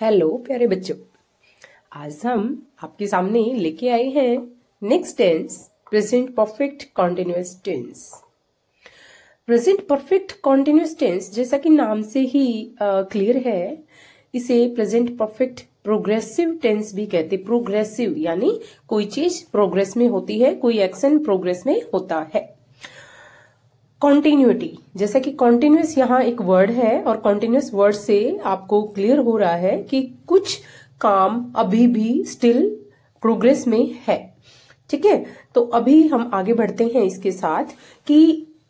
Hello प्यारे बच्चों आज हम आपके सामने लेके आए हैं next tense present perfect continuous tense present perfect continuous tense जैसा कि नाम से ही क्लियर uh, है इसे प्रेजेंट परफेक्ट प्रोग्रेसिव टेंस भी कहते प्रोग्रेसिव यानी कोई चीज प्रोग्रेस में होती है कोई एक्शन प्रोग्रेस में होता है कॉन्टिन्यूटी जैसे कि कॉन्टिन्यूस यहाँ एक वर्ड है और कॉन्टिन्यूस वर्ड से आपको क्लियर हो रहा है कि कुछ काम अभी भी स्टिल प्रोग्रेस में है ठीक है तो अभी हम आगे बढ़ते हैं इसके साथ कि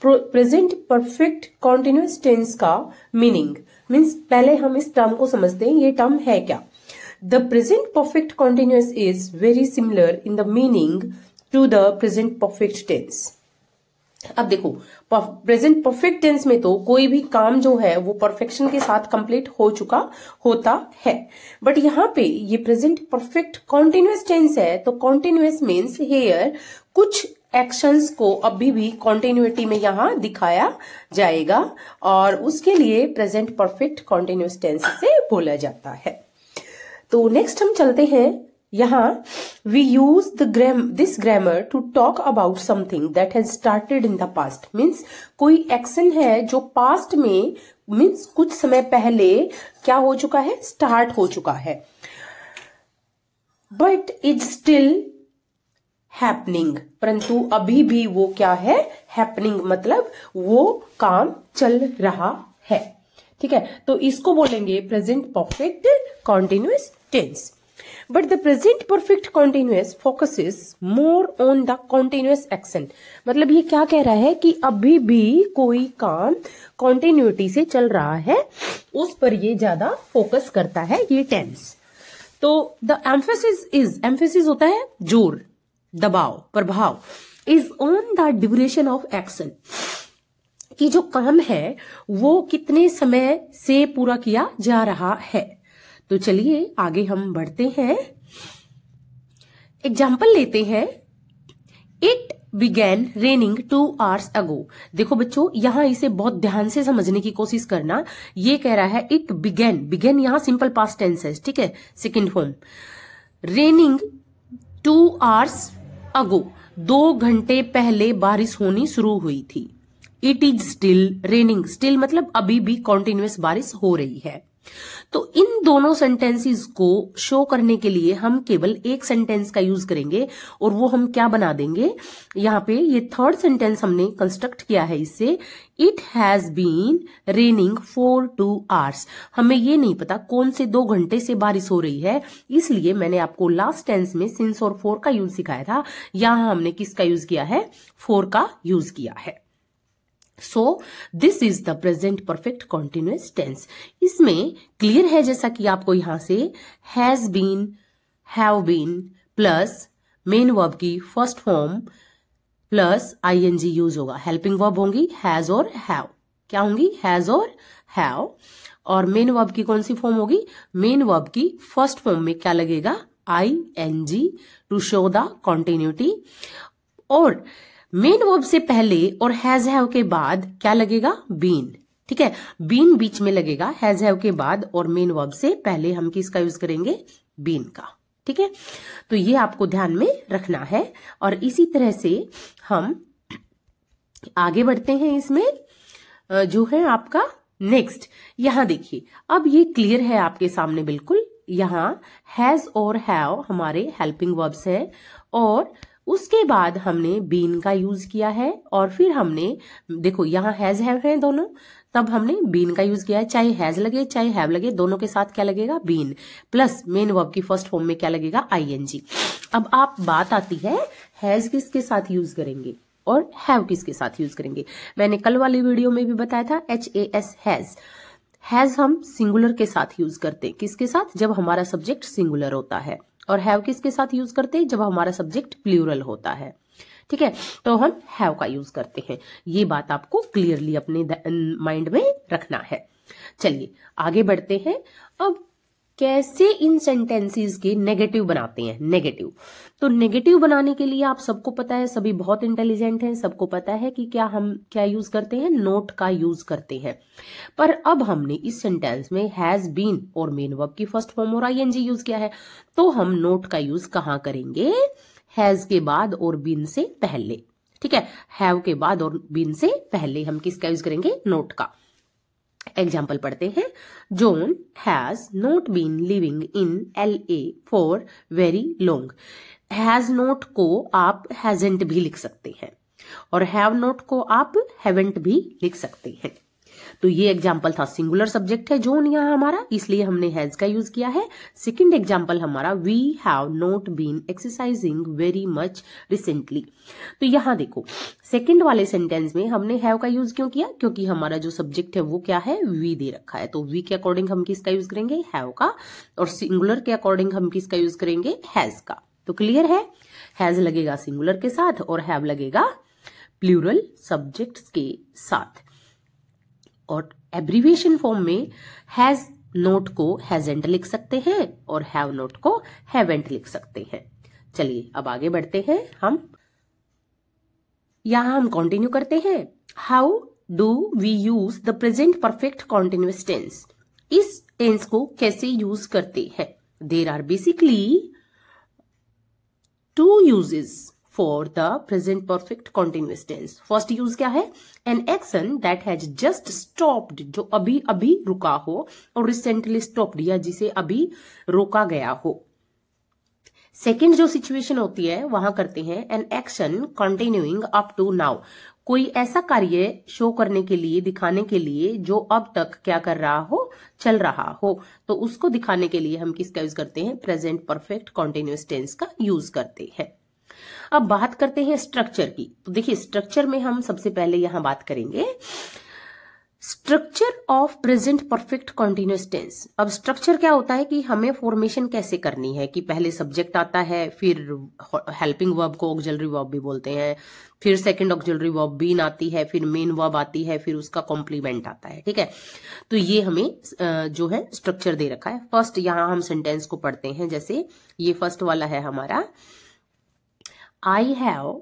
प्रेजेंट परफेक्ट कॉन्टिन्यूस टेंस का मीनिंग मीन्स पहले हम इस टर्म को समझते हैं ये टर्म है क्या the present perfect continuous is very similar in the meaning to the present perfect tense अब देखो प्रेजेंट परफेक्ट टेंस में तो कोई भी काम जो है वो परफेक्शन के साथ कंप्लीट हो चुका होता है बट यहाँ पे ये प्रेजेंट परफेक्ट कॉन्टिन्यूस टेंस है तो कॉन्टिन्यूस मीन्स हेयर कुछ एक्शंस को अभी भी कॉन्टिन्यूटी में यहाँ दिखाया जाएगा और उसके लिए प्रेजेंट परफेक्ट कॉन्टिन्यूस टेंस से बोला जाता है तो नेक्स्ट हम चलते हैं यहाँ we use the gram this grammar to talk about something that has started in the past means कोई एक्शन है जो पास्ट में मीन्स कुछ समय पहले क्या हो चुका है स्टार्ट हो चुका है बट इज स्टिल हैपनिंग परंतु अभी भी वो क्या है हैपनिंग मतलब वो काम चल रहा है ठीक है तो इसको बोलेंगे present perfect continuous tense but the present perfect continuous focus more on the continuous action मतलब ये क्या कह रहा है कि अभी भी कोई काम कॉन्टिन्यूटी से चल रहा है उस पर ये ज्यादा फोकस करता है ये टेंस तो द एम्फेसिस इज एम्फेसिस होता है जोर दबाव प्रभाव is on the duration of action कि जो काम है वो कितने समय से पूरा किया जा रहा है तो चलिए आगे हम बढ़ते हैं एग्जाम्पल लेते हैं it began raining two hours ago देखो बच्चों यहां इसे बहुत ध्यान से समझने की कोशिश करना ये कह रहा है इट बिगैन बिगेन यहां सिंपल पास टेंस है ठीक है second home raining two hours ago दो घंटे पहले बारिश होनी शुरू हुई थी it is still raining still मतलब अभी भी कॉन्टिन्यूस बारिश हो रही है तो इन दोनों सेंटेंसेस को शो करने के लिए हम केवल एक सेंटेंस का यूज करेंगे और वो हम क्या बना देंगे यहां पे ये थर्ड सेंटेंस हमने कंस्ट्रक्ट किया है इससे it has been raining for two hours हमें ये नहीं पता कौन से दो घंटे से बारिश हो रही है इसलिए मैंने आपको लास्ट टेंस में सिंस और फोर का यूज सिखाया था यहां हमने किसका यूज किया है फोर का यूज किया है so this is the present perfect continuous tense इसमें क्लियर है जैसा कि आपको यहां से has been have been plus main verb की first form plus I G use होगा हेल्पिंग वर्ब होंगी हैज और हैव क्या होंगी हैज और हैव और मेन वर्ब की कौन सी फॉर्म होगी मेन वर्ब की फर्स्ट फॉर्म में क्या लगेगा I N G to show the continuity और मेन वर्ब से पहले और हैज हैव के बाद क्या लगेगा बीन ठीक है बीन बीच में लगेगा हैज हैव के बाद और मेन वर्ब से पहले हम किसका यूज करेंगे बीन का ठीक है तो ये आपको ध्यान में रखना है और इसी तरह से हम आगे बढ़ते हैं इसमें जो है आपका नेक्स्ट यहां देखिए अब ये क्लियर है आपके सामने बिल्कुल यहाँ हैज और हैव हमारे हेल्पिंग वर्ब्स है और उसके बाद हमने बीन का यूज किया है और फिर हमने देखो यहाँ हैज हैव है दोनों तब हमने बीन का यूज किया है चाहे हैज लगे चाहे हैव लगे दोनों के साथ क्या लगेगा बीन प्लस मेन वर्ब की फर्स्ट फॉर्म में क्या लगेगा आईएनजी अब आप बात आती है हैज किसके साथ यूज करेंगे और हैव किसके साथ यूज करेंगे मैंने कल वाली वीडियो में भी बताया था H A S has has हम सिंगुलर के साथ यूज करते हैं किसके साथ जब हमारा सब्जेक्ट सिंगुलर होता है और हैव किसके साथ यूज करते हैं जब हमारा सब्जेक्ट प्लूरल होता है ठीक है तो हम हैव का यूज करते हैं ये बात आपको क्लियरली अपने माइंड में रखना है चलिए आगे बढ़ते हैं अब कैसे इन सेंटेंसेस के नेगेटिव बनाते हैं नेगेटिव तो नेगेटिव बनाने के लिए आप सबको पता है सभी बहुत इंटेलिजेंट हैं सबको पता है कि क्या हम क्या यूज करते हैं नोट का यूज करते हैं पर अब हमने इस सेंटेंस में हैज बीन और मेन वर्ब की फर्स्ट फॉर्म और आई यूज किया है तो हम नोट का यूज कहाँ करेंगे हैज के बाद और बीन से पहले ठीक है हैव के बाद और बीन से पहले हम किसका यूज करेंगे नोट का एग्जाम्पल पढ़ते हैं John has not been living in L A for very long has not को आप हैजेंट भी लिख सकते हैं और हैव नॉट को आप हैवेंट भी लिख सकते हैं तो ये एग्जाम्पल था सिंगुलर सब्जेक्ट है जोन यहाँ हमारा इसलिए हमने हैज का यूज किया है सेकेंड एग्जाम्पल हमारा we have not been exercising very much recently तो यहां देखो सेकेंड वाले सेंटेंस में हमने हैव का यूज क्यों किया क्योंकि हमारा जो सब्जेक्ट है वो क्या है वी दे रखा है तो वी के अकॉर्डिंग हम किसका यूज करेंगे हैव का और सिंगुलर के अकॉर्डिंग हम किसका यूज करेंगे हैज का तो क्लियर है हैज लगेगा सिंगुलर के साथ और हैव लगेगा प्लूरल सब्जेक्ट्स के साथ और एब्रीवेशन फॉर्म में हैज नोट को हैजेंट लिख सकते हैं और हैव नोट को हैवेंट लिख सकते हैं चलिए अब आगे बढ़ते हैं हम यहां हम कंटिन्यू करते हैं how do we use the present perfect continuous tense इस टेंस को कैसे यूज करते हैं there are basically two uses for the present perfect continuous tense first use क्या है an action that has just stopped जो अभी अभी रुका हो और रिसेंटली स्टॉप्ड या जिसे अभी रोका गया हो सेकेंड जो सिचुएशन होती है वहां करते हैं an action continuing up to now कोई ऐसा कार्य शो करने के लिए दिखाने के लिए जो अब तक क्या कर रहा हो चल रहा हो तो उसको दिखाने के लिए हम किसका यूज करते हैं प्रेजेंट परफेक्ट कॉन्टिन्यूस टेंस का यूज करते हैं अब बात करते हैं स्ट्रक्चर की तो देखिए स्ट्रक्चर में हम सबसे पहले यहां बात करेंगे structure of present perfect continuous tense अब स्ट्रक्चर क्या होता है कि हमें फॉर्मेशन कैसे करनी है कि पहले सब्जेक्ट आता है फिर हेल्पिंग वर्ब को ऑक्जलरी वर्ब भी बोलते हैं फिर सेकंड ऑक्जलरी वर्ब बीन आती है फिर मेन वर्ब आती है फिर उसका कॉम्प्लीमेंट आता है ठीक है तो ये हमें जो है स्ट्रक्चर दे रखा है फर्स्ट यहां हम सेंटेंस को पढ़ते हैं जैसे ये फर्स्ट वाला है हमारा I have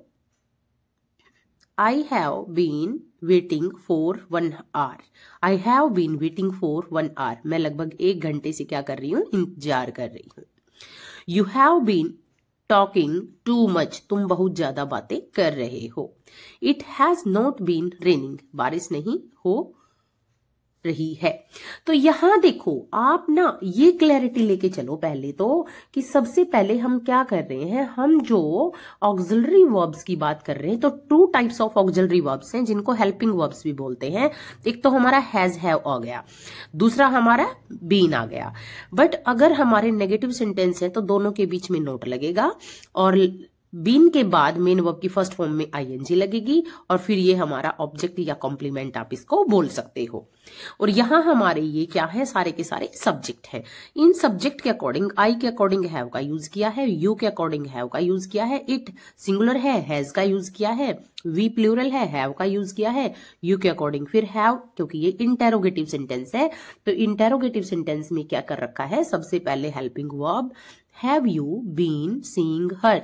I have been waiting for one hour. I have been waiting for one hour. मैं लगभग एक घंटे से क्या कर रही हूँ इंतजार कर रही हूँ You have been talking too much. तुम बहुत ज्यादा बातें कर रहे हो It has not been raining. बारिश नहीं हो रही है तो यहां देखो आप ना ये क्लैरिटी लेके चलो पहले तो कि सबसे पहले हम क्या कर रहे हैं हम जो ऑक्जलरी वर्ब्स की बात कर रहे हैं तो two types of auxiliary verbs हैं जिनको हेल्पिंग वर्ब्स भी बोलते हैं एक तो हमारा हैज हैव आ गया दूसरा हमारा बीन आ गया बट अगर हमारे नेगेटिव सेंटेंस है तो दोनों के बीच में नोट लगेगा और बीन के बाद मेन वर्ब की फर्स्ट फॉर्म में आईएनजी लगेगी और फिर ये हमारा ऑब्जेक्ट या कॉम्प्लीमेंट आप इसको बोल सकते हो और यहाँ हमारे ये क्या है सारे के सारे सब्जेक्ट है इन सब्जेक्ट के अकॉर्डिंग आई के अकॉर्डिंग हैव का यूज किया है यू के अकॉर्डिंग हैव का यूज किया है इट सिंगुलर है हैज का यूज किया है वी प्लूरल है हैव का यूज किया है यू के अकॉर्डिंग फिर हैव क्योंकि ये इंटेरोगेटिव सेंटेंस है तो इंटेरोगेटिव सेंटेंस में क्या कर रखा है सबसे पहले helping verb have you been seeing her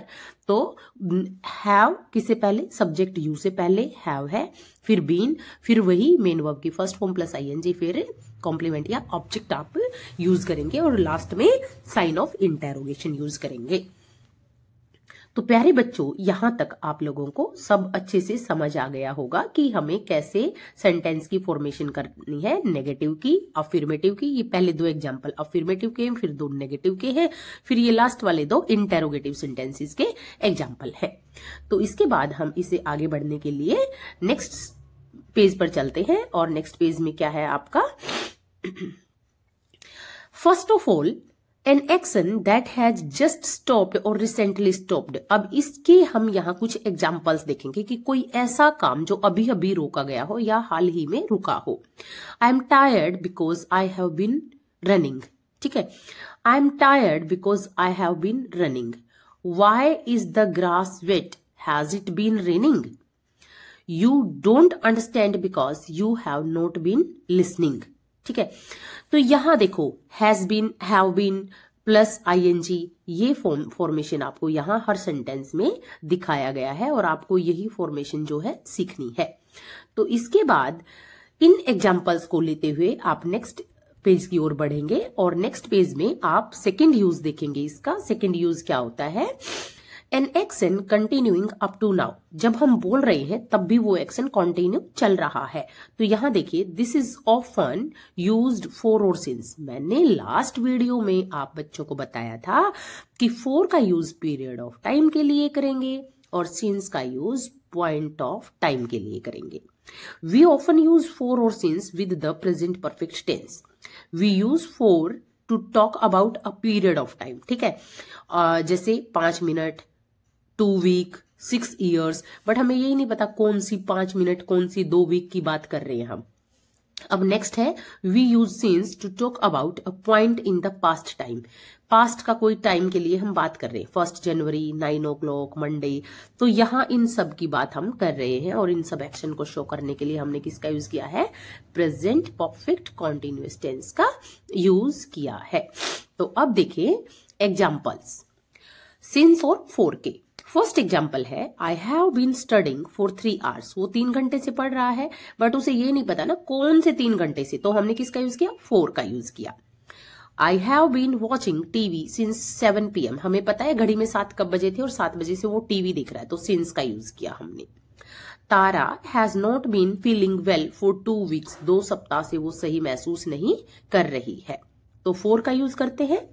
तो हैव mm, किसे पहले सब्जेक्ट यू से पहले हैव है फिर बीन फिर वही मेन वर्ब की first form plus I NG फिर कॉम्प्लीमेंट या ऑब्जेक्ट आप यूज करेंगे और लास्ट में साइन ऑफ इंटेरोगेशन यूज करेंगे तो प्यारे बच्चों यहाँ तक आप लोगों को सब अच्छे से समझ आ गया होगा कि हमें कैसे सेंटेंस की फॉर्मेशन करनी है नेगेटिव की अफिर्मेटिव की ये पहले दो एग्जाम्पल अफिर्मेटिव के फिर दो नेगेटिव के हैं फिर ये लास्ट वाले दो इंटेरोगेटिव सेंटेंसेस के एग्जाम्पल है तो इसके बाद हम इसे आगे बढ़ने के लिए नेक्स्ट पेज पर चलते हैं और नेक्स्ट पेज में क्या है आपका first of all an action that has just stopped और रिसेंटली स्टॉप्ड अब इसके हम यहाँ कुछ एग्जाम्पल्स देखेंगे कि कोई ऐसा काम जो अभी अभी रोका गया हो या हाल ही में रुका हो I am tired because I have been running ठीक है I am tired because I have been running why is the grass wet has it been raining you don't understand because you have not been listening ठीक है तो यहां देखो has been have been plus ING ये form formation आपको यहां हर sentence में दिखाया गया है और आपको यही फॉर्मेशन जो है सीखनी है तो इसके बाद इन एग्जाम्पल्स को लेते हुए आप नेक्स्ट पेज की ओर बढ़ेंगे और नेक्स्ट पेज में आप सेकेंड यूज देखेंगे इसका सेकेंड यूज क्या होता है an action continuing up to now जब हम बोल रहे हैं तब भी वो एक्शन कंटिन्यू चल रहा है तो यहाँ देखिए this is often used for और सिंस मैंने लास्ट वीडियो में आप बच्चों को बताया था कि फोर का यूज पीरियड ऑफ टाइम के लिए करेंगे और सिंस का यूज पॉइंट ऑफ टाइम के लिए करेंगे वी ऑफन यूज फोर और since with the present perfect tense we use for to talk about a period of time ठीक है uh, जैसे पांच minute two week six years but हमें यही नहीं पता कौन सी पांच मिनट कौन सी दो वीक की बात कर रहे हैं हम अब नेक्स्ट है we use since to talk about a point in the past time past का कोई टाइम के लिए हम बात कर रहे हैं first January nine o'clock Monday तो यहां इन सब की बात हम कर रहे हैं और इन सब एक्शन को शो करने के लिए हमने किसका यूज किया है प्रेजेंट परफेक्ट कॉन्टिन्यूस टेंस का यूज किया है तो अब देखिए एग्जाम्पल्स सिंस और फोर के फर्स्ट एग्जाम्पल है I have been studying for three hours वो तीन घंटे से पढ़ रहा है बट उसे ये नहीं पता ना कौन से तीन घंटे से तो हमने किसका यूज किया फोर का यूज किया I have been watching TV since seven AM हमें पता है घड़ी में सात कब बजे थे और सात बजे से वो टीवी दिख रहा है तो सिंस का यूज किया हमने Tara has not been feeling well for two weeks दो सप्ताह से वो सही महसूस नहीं कर रही है तो फोर का यूज करते हैं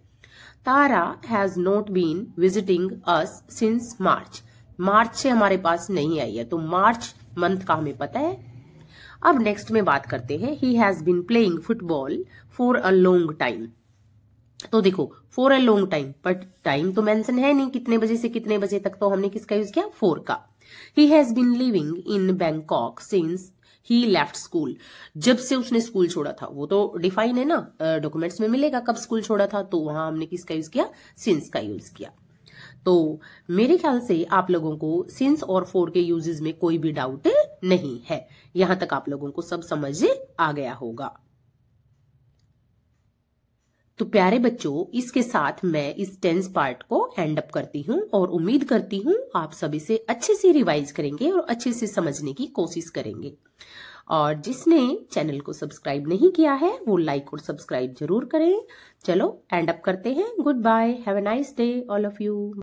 Tara has not been visiting us since March March से हमारे पास नहीं आई है तो मार्च मंथ का हमें पता है अब नेक्स्ट में बात करते हैं he has been playing football for a long time तो देखो for a long time but time तो मेंशन है नहीं कितने बजे से कितने बजे तक तो हमने किसका यूज किया फोर का he has been living in Bangkok since he left school जब से उसने स्कूल छोड़ा था वो तो डिफाइन है ना डॉक्यूमेंट्स में मिलेगा कब स्कूल छोड़ा था तो वहां हमने किसका यूज किया सिंस का यूज किया तो मेरे ख्याल से आप लोगों को सिंस और फोर के यूजेस में कोई भी डाउट नहीं है यहां तक आप लोगों को सब समझ आ गया होगा तो प्यारे बच्चों इसके साथ मैं इस टेंस पार्ट को एंड अप करती हूँ और उम्मीद करती हूँ आप सभी से अच्छे से रिवाइज करेंगे और अच्छे से समझने की कोशिश करेंगे और जिसने चैनल को सब्सक्राइब नहीं किया है वो लाइक और सब्सक्राइब जरूर करें चलो एंड अप करते हैं goodbye have a nice day all of you